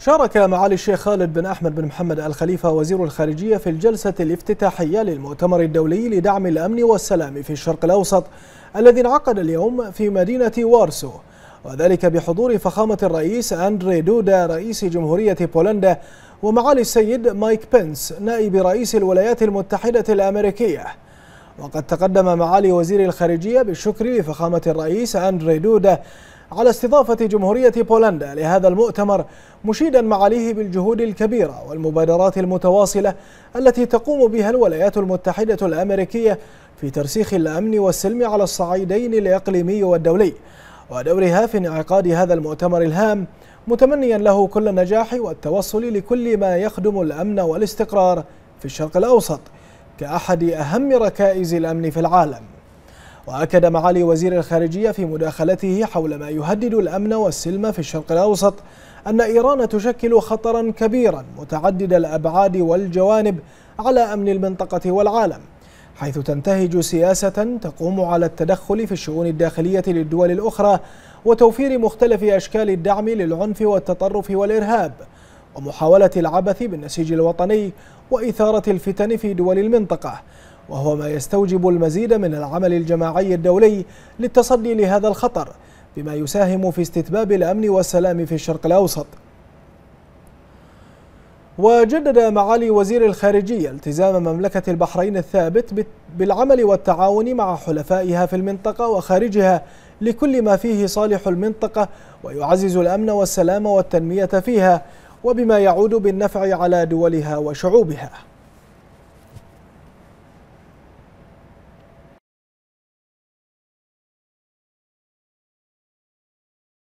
شارك معالي الشيخ خالد بن أحمد بن محمد الخليفة وزير الخارجية في الجلسة الافتتاحية للمؤتمر الدولي لدعم الأمن والسلام في الشرق الأوسط الذي انعقد اليوم في مدينة وارسو وذلك بحضور فخامة الرئيس أندري دودا رئيس جمهورية بولندا ومعالي السيد مايك بنس نائب رئيس الولايات المتحدة الأمريكية وقد تقدم معالي وزير الخارجية بالشكر لفخامة الرئيس أندري دودا على استضافة جمهورية بولندا لهذا المؤتمر مشيدا معاليه بالجهود الكبيرة والمبادرات المتواصلة التي تقوم بها الولايات المتحدة الأمريكية في ترسيخ الأمن والسلم على الصعيدين الإقليمي والدولي ودورها في انعقاد هذا المؤتمر الهام متمنيا له كل النجاح والتوصل لكل ما يخدم الأمن والاستقرار في الشرق الأوسط كأحد أهم ركائز الأمن في العالم وأكد معالي وزير الخارجية في مداخلته حول ما يهدد الأمن والسلم في الشرق الأوسط أن إيران تشكل خطرا كبيرا متعدد الأبعاد والجوانب على أمن المنطقة والعالم حيث تنتهج سياسة تقوم على التدخل في الشؤون الداخلية للدول الأخرى وتوفير مختلف أشكال الدعم للعنف والتطرف والإرهاب ومحاولة العبث بالنسيج الوطني وإثارة الفتن في دول المنطقة وهو ما يستوجب المزيد من العمل الجماعي الدولي للتصدي لهذا الخطر بما يساهم في استتباب الأمن والسلام في الشرق الأوسط وجدد معالي وزير الخارجية التزام مملكة البحرين الثابت بالعمل والتعاون مع حلفائها في المنطقة وخارجها لكل ما فيه صالح المنطقة ويعزز الأمن والسلام والتنمية فيها وبما يعود بالنفع على دولها وشعوبها